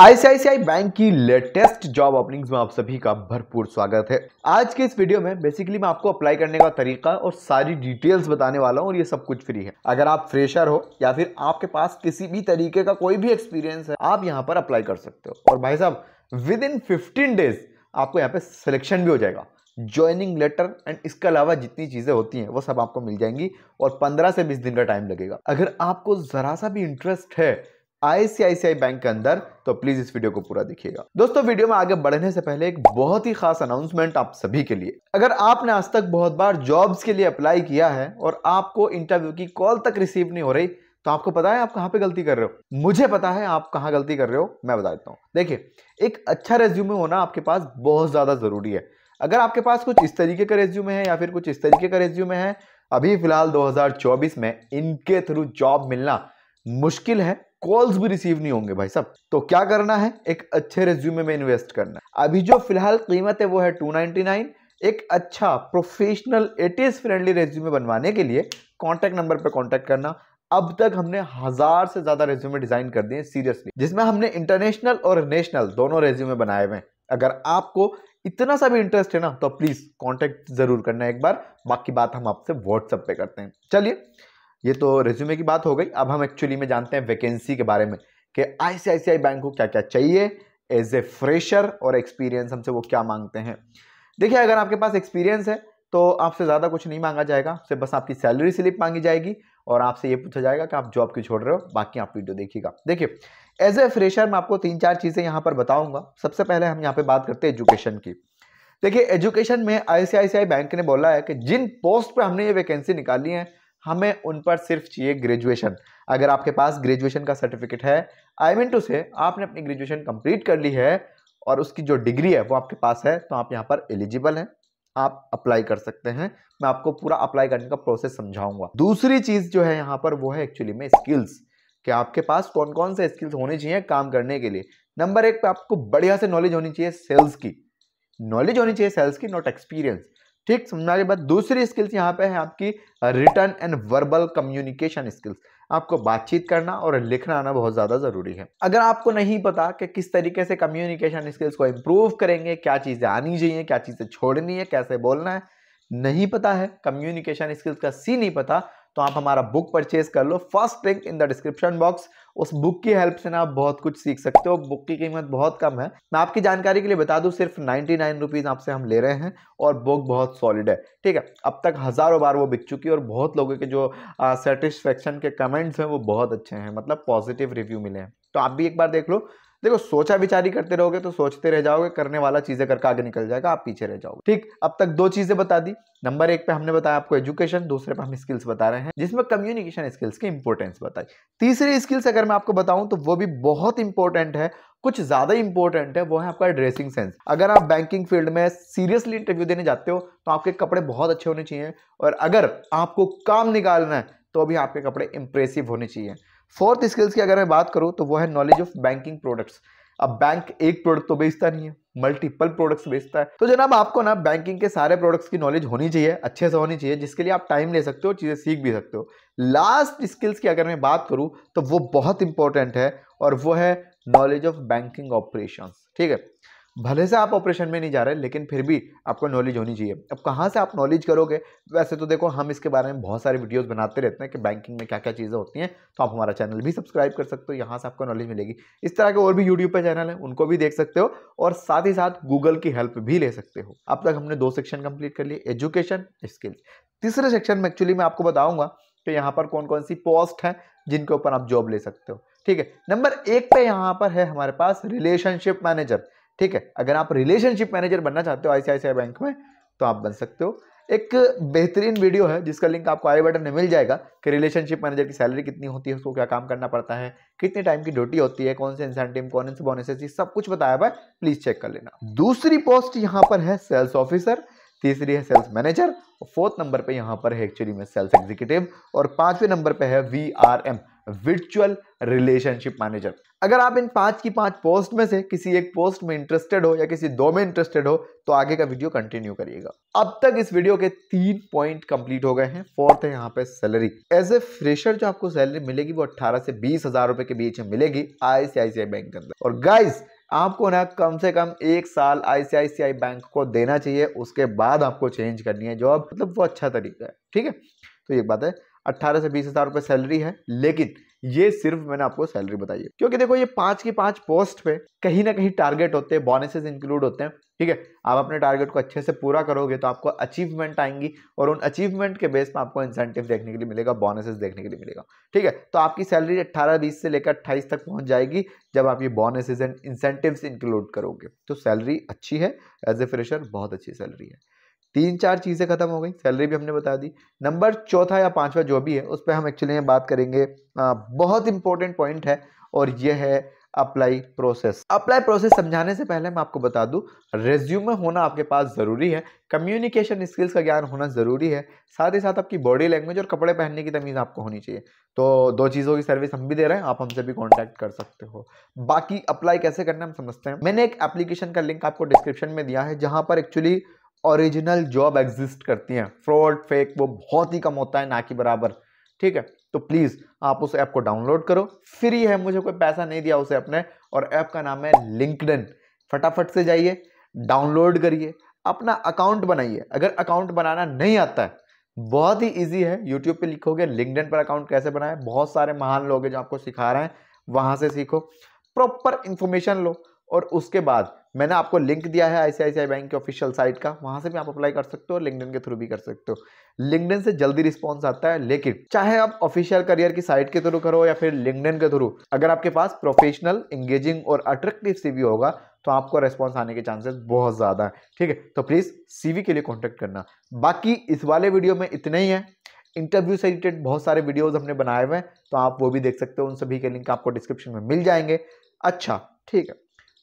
ICICI bank की latest job openings में आप सभी का भरपूर स्वागत है आज के इस वीडियो में बेसिकली मैं आपको अप्लाई करने का तरीका और सारी डिटेल्स बताने वाला हूँ और ये सब कुछ फ्री है अगर आप फ्रेशर हो या फिर आपके पास किसी भी तरीके का कोई भी एक्सपीरियंस है आप यहाँ पर अप्लाई कर सकते हो और भाई साहब विद इन फिफ्टीन डेज आपको यहाँ पे सिलेक्शन भी हो जाएगा ज्वाइनिंग लेटर एंड इसके अलावा जितनी चीज़ें होती हैं वो सब आपको मिल जाएंगी और 15 से 20 दिन का टाइम लगेगा अगर आपको ज़रा सा भी इंटरेस्ट है आईसीआईसीआई बैंक के अंदर तो प्लीज इस वीडियो को पूरा देखिएगा दोस्तों वीडियो में आगे बढ़ने से पहले एक बहुत ही खास अनाउंसमेंट आप सभी के लिए अगर आपने आज तक बहुत बार जॉब्स के लिए अप्लाई किया है और आपको इंटरव्यू की कॉल तक रिसीव नहीं हो रही तो आपको पता है आप कहां पे गलती कर रहे हो मुझे पता है आप कहां गलती कर रहे हो मैं बता देता हूं देखिए एक अच्छा रेज्यूमे होना आपके पास बहुत ज़्यादा ज़रूरी है अगर आपके पास कुछ इस तरीके का रेज्यूमे है या फिर कुछ इस तरीके का रेज्यूमे है अभी फिलहाल 2024 में इनके थ्रू जॉब मिलना मुश्किल है कॉल्स भी रिसीव नहीं होंगे भाई साहब तो क्या करना है एक अच्छे रेज्यूमे में इन्वेस्ट करना अभी जो फिलहाल कीमत है वो है नाइन एक अच्छा प्रोफेशनल इट फ्रेंडली रेज्यूमे बनवाने के लिए कॉन्टैक्ट नंबर पर कॉन्टैक्ट करना अब तक हमने हजार से ज्यादा रेज्यूमे डिजाइन कर दिए सीरियसली जिसमें हमने इंटरनेशनल और नेशनल दोनों रेज्यूमे बनाए हुए हैं अगर आपको इतना सा भी इंटरेस्ट है ना तो प्लीज कॉन्टेक्ट जरूर करना एक बार बाकी बात हम आपसे व्हाट्सएप पे करते हैं चलिए ये तो रेज्यूमे की बात हो गई अब हम एक्चुअली में जानते हैं वैकेंसी के बारे में कि आई बैंक को क्या क्या चाहिए एज ए फ्रेशर और एक्सपीरियंस हमसे वो क्या मांगते हैं देखिए अगर आपके पास एक्सपीरियंस है तो आपसे ज़्यादा कुछ नहीं मांगा जाएगा आपसे बस आपकी सैलरी स्लिप मांगी जाएगी और आपसे ये पूछा जाएगा कि आप जॉब क्यों छोड़ रहे हो बाकी आप वीडियो देखिएगा देखिए एज ए फ्रेशर मैं आपको तीन चार चीज़ें यहाँ पर बताऊँगा सबसे पहले हम यहाँ पर बात करते हैं एजुकेशन की देखिए एजुकेशन में आईसीआईसीआई बैंक ने बोला है कि जिन पोस्ट पर हमने ये वैकेंसी निकाली है हमें उन पर सिर्फ चाहिए ग्रेजुएशन अगर आपके पास ग्रेजुएशन का सर्टिफिकेट है आई मीन टू से आपने अपनी ग्रेजुएशन कंप्लीट कर ली है और उसकी जो डिग्री है वो आपके पास है तो आप यहाँ पर एलिजिबल हैं आप अप्लाई कर सकते हैं मैं आपको पूरा अप्लाई करने का प्रोसेस समझाऊंगा दूसरी चीज़ जो है यहाँ पर वो है एक्चुअली में स्किल्स कि आपके पास कौन कौन से स्किल्स होने चाहिए काम करने के लिए नंबर एक पे आपको बढ़िया से नॉलेज होनी चाहिए सेल्स की नॉलेज होनी चाहिए सेल्स की नॉट एक्सपीरियंस ठीक समझ के बाद दूसरी स्किल्स यहाँ पे है आपकी written and verbal communication skills आपको बातचीत करना और लिखना आना बहुत ज़्यादा ज़रूरी है अगर आपको नहीं पता कि किस तरीके से कम्युनिकेशन स्किल्स को इम्प्रूव करेंगे क्या चीज़ें आनी चाहिए क्या चीज़ें छोड़नी है कैसे बोलना है नहीं पता है कम्युनिकेशन स्किल्स का सी नहीं पता तो आप हमारा बुक परचेज कर लो first link in the description box उस बुक की हेल्प से ना आप बहुत कुछ सीख सकते हो बुक की कीमत बहुत कम है मैं आपकी जानकारी के लिए बता दूं सिर्फ नाइन्टी नाइन रुपीज़ आपसे हम ले रहे हैं और बुक बहुत सॉलिड है ठीक है अब तक हज़ारों बार वो बिक चुकी है और बहुत लोगों के जो सेटिस्फेक्शन के कमेंट्स हैं वो बहुत अच्छे हैं मतलब पॉजिटिव रिव्यू मिले हैं तो आप भी एक बार देख लो देखो सोचा विचारी करते रहोगे तो सोचते रह जाओगे करने वाला चीजें करके आगे निकल जाएगा आप पीछे रह जाओगे ठीक अब तक दो चीजें बता दी नंबर एक पे हमने बताया आपको एजुकेशन दूसरे पे हम स्किल्स बता रहे हैं जिसमें कम्युनिकेशन स्किल्स की इंपॉर्टेंस बताई तीसरी स्किल्स अगर मैं आपको बताऊं तो वो भी बहुत इंपॉर्टेंट है कुछ ज्यादा इंपॉर्टेंट है वो है आपका ड्रेसिंग सेंस अगर आप बैंकिंग फील्ड में सीरियसली इंटरव्यू देने जाते हो तो आपके कपड़े बहुत अच्छे होने चाहिए और अगर आपको काम निकालना है तो भी आपके कपड़े इंप्रेसिव होने चाहिए फोर्थ स्किल्स की अगर मैं बात करूँ तो वो है नॉलेज ऑफ बैंकिंग प्रोडक्ट्स अब बैंक एक प्रोडक्ट तो बेचता नहीं है मल्टीपल प्रोडक्ट्स बेचता है तो जनाब आपको ना बैंकिंग के सारे प्रोडक्ट्स की नॉलेज होनी चाहिए अच्छे से होनी चाहिए जिसके लिए आप टाइम ले सकते हो चीज़ें सीख भी सकते हो लास्ट स्किल्स की अगर मैं बात करूँ तो वो बहुत इंपॉर्टेंट है और वो है नॉलेज ऑफ बैंकिंग ऑपरेशन ठीक है भले से आप ऑपरेशन में नहीं जा रहे लेकिन फिर भी आपको नॉलेज होनी चाहिए अब कहाँ से आप नॉलेज करोगे वैसे तो देखो हम इसके बारे में बहुत सारे वीडियोस बनाते रहते हैं कि बैंकिंग में क्या क्या चीज़ें होती हैं तो आप हमारा चैनल भी सब्सक्राइब कर सकते हो यहाँ से आपको नॉलेज मिलेगी इस तरह के और भी यूट्यूब पर चैनल हैं उनको भी देख सकते हो और साथ ही साथ गूगल की हेल्प भी ले सकते हो अब तक हमने दो सेक्शन कंप्लीट कर लिए एजुकेशन स्किल्स तीसरे सेक्शन में एक्चुअली मैं आपको बताऊँगा कि यहाँ पर कौन कौन सी पोस्ट हैं जिनके ऊपर आप जॉब ले सकते हो ठीक है नंबर एक पे यहाँ पर है हमारे पास रिलेशनशिप मैनेजर ठीक है अगर आप रिलेशनशिप मैनेजर बनना चाहते हो आईसीआईसीआई बैंक में तो आप बन सकते हो एक बेहतरीन वीडियो है जिसका लिंक आपको आई बटन में मिल जाएगा कि रिलेशनशिप मैनेजर की सैलरी कितनी होती है उसको क्या काम करना पड़ता है कितने टाइम की ड्यूटी होती है कौन से इंसेंटिव कौन से बोनसेस सब कुछ बताया हुआ है प्लीज चेक कर लेना दूसरी पोस्ट यहाँ पर है सेल्स ऑफिसर तीसरी है सेल्स मैनेजर और फोर्थ नंबर पे यहाँ पर है एक्चुअली में सेल्स एग्जीक्यूटिव और पांचवें नंबर पे है V R M virtual relationship manager अगर आप इन पांच की पांच पोस्ट में से किसी एक पोस्ट में इंटरेस्टेड हो या किसी दो में इंटरेस्टेड हो तो आगे का वीडियो कंटिन्यू करिएगा अब तक इस वीडियो के तीन पॉइंट कंप्लीट हो गए हैं फोर्थ है यहाँ पे सैलरी एज ए फ्रेशर जो आपको सैलरी मिलेगी वो अट्ठारह से बीस हजार रुपए के बीच में मिलेगी आईसीआईसीआई बैंक के अंदर और गाइज आपको ना कम से कम एक साल आईसीआईसीआई बैंक को देना चाहिए उसके बाद आपको चेंज करनी है जॉब मतलब वो अच्छा तरीका है ठीक है तो ये बात है अट्ठारह से बीस हज़ार रुपये सैलरी है लेकिन ये सिर्फ मैंने आपको सैलरी बताई है क्योंकि देखो ये पाँच की पांच पोस्ट पे कहीं ना कहीं टारगेट होते हैं बोनसेस इंक्लूड होते हैं ठीक है आप अपने टारगेट को अच्छे से पूरा करोगे तो आपको अचीवमेंट आएंगी और उन अचीवमेंट के बेस में आपको इंसेंटिव देखने के लिए मिलेगा बोनसेस देखने के लिए मिलेगा ठीक है तो आपकी सैलरी अट्ठारह बीस से लेकर अट्ठाईस तक पहुंच जाएगी जब आप ये बोनसेज एंड इंसेंटिव इंक्लूड करोगे तो सैलरी अच्छी है एज ए फ्रेशर बहुत अच्छी सैलरी है तीन चार चीज़ें खत्म हो गई सैलरी भी हमने बता दी नंबर चौथा या पांचवा जो भी है उस पर हम एक्चुअली में बात करेंगे आ, बहुत इंपॉर्टेंट पॉइंट है और यह है अप्लाई प्रोसेस अप्लाई प्रोसेस समझाने से पहले मैं आपको बता दूं रेज्यूमे होना आपके पास ज़रूरी है कम्युनिकेशन स्किल्स का ज्ञान होना ज़रूरी है साथ ही साथ आपकी बॉडी लैंग्वेज और कपड़े पहनने की तमीज़ आपको होनी चाहिए तो दो चीज़ों की सर्विस हम भी दे रहे हैं आप हमसे भी कॉन्टैक्ट कर सकते हो बाकी अप्लाई कैसे करना हम समझते हैं मैंने एक एप्लीकेशन का लिंक आपको डिस्क्रिप्शन में दिया है जहाँ पर एक्चुअली ओरिजिनल जॉब एग्जिस्ट करती हैं फ्रॉड फेक वो बहुत ही कम होता है ना कि बराबर ठीक है तो प्लीज़ आप उस ऐप को डाउनलोड करो फ्री है मुझे कोई पैसा नहीं दिया उस ऐप ने और ऐप का नाम है लिंकडन फटाफट से जाइए डाउनलोड करिए अपना अकाउंट बनाइए अगर अकाउंट बनाना नहीं आता है बहुत ही इजी है यूट्यूब पे लिखोगे लिंकडन पर अकाउंट कैसे बनाए बहुत सारे महान लोग हैं जो आपको सिखा रहे हैं वहाँ से सीखो प्रॉपर इन्फॉर्मेशन लो और उसके बाद मैंने आपको लिंक दिया है आईसीआईसीआई बैंक के ऑफिशियल साइट का वहां से भी आप अप्लाई कर सकते हो और लिंकडिन के थ्रू भी कर सकते हो लिंकडिन से जल्दी रिस्पांस आता है लेकिन चाहे आप ऑफिशियल करियर की साइट के थ्रू करो या फिर लिंकडिन के थ्रू अगर आपके पास प्रोफेशनल एंगेजिंग और अट्रैक्टिव सीवी होगा तो आपको रेस्पॉन्स आने के चांसेस बहुत ज़्यादा है ठीक है तो प्लीज़ सी के लिए कॉन्टैक्ट करना बाकी इस वाले वीडियो में इतने ही है इंटरव्यू से रिलेटेड बहुत सारे वीडियोज़ हमने बनाए हुए हैं तो आप वो भी देख सकते हो उन सभी के लिंक आपको डिस्क्रिप्शन में मिल जाएंगे अच्छा ठीक है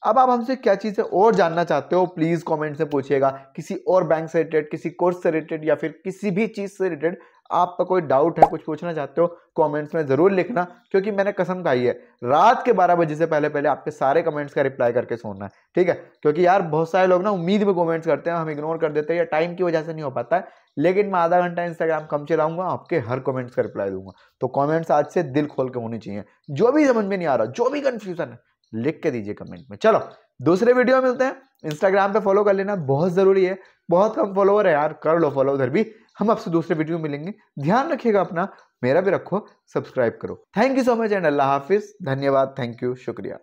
अब आप हमसे क्या चीज़ें और जानना चाहते हो प्लीज़ कमेंट से पूछिएगा किसी और बैंक से रिलेटेड किसी कोर्स से रिलेटेड या फिर किसी भी चीज़ से रिलेटेड आपका कोई डाउट है कुछ पूछना चाहते हो कमेंट्स में ज़रूर लिखना क्योंकि मैंने कसम खाई है रात के 12 बजे से पहले पहले आपके सारे कमेंट्स का रिप्लाई करके सोना है ठीक है क्योंकि यार बहुत सारे लोग ना उम्मीद में कॉमेंट्स करते हैं हम इग्नोर कर देते हैं या टाइम की वजह से नहीं हो पाता है लेकिन मैं आधा घंटा इंस्टाग्राम कम चलाऊंगा आपके हर कॉमेंट्स का रिप्लाई दूंगा तो कॉमेंट्स आज से दिल खोल के होने चाहिए जो भी समझ में नहीं आ रहा जो भी कन्फ्यूजन है लिख के दीजिए कमेंट में चलो दूसरे वीडियो मिलते हैं इंस्टाग्राम पे फॉलो कर लेना बहुत ज़रूरी है बहुत कम फॉलोवर है यार कर लो फॉलो उधर भी हम आपसे दूसरे वीडियो में मिलेंगे ध्यान रखिएगा अपना मेरा भी रखो सब्सक्राइब करो thank you so much and अल्लाह हाफिज़ धन्यवाद थैंक यू शुक्रिया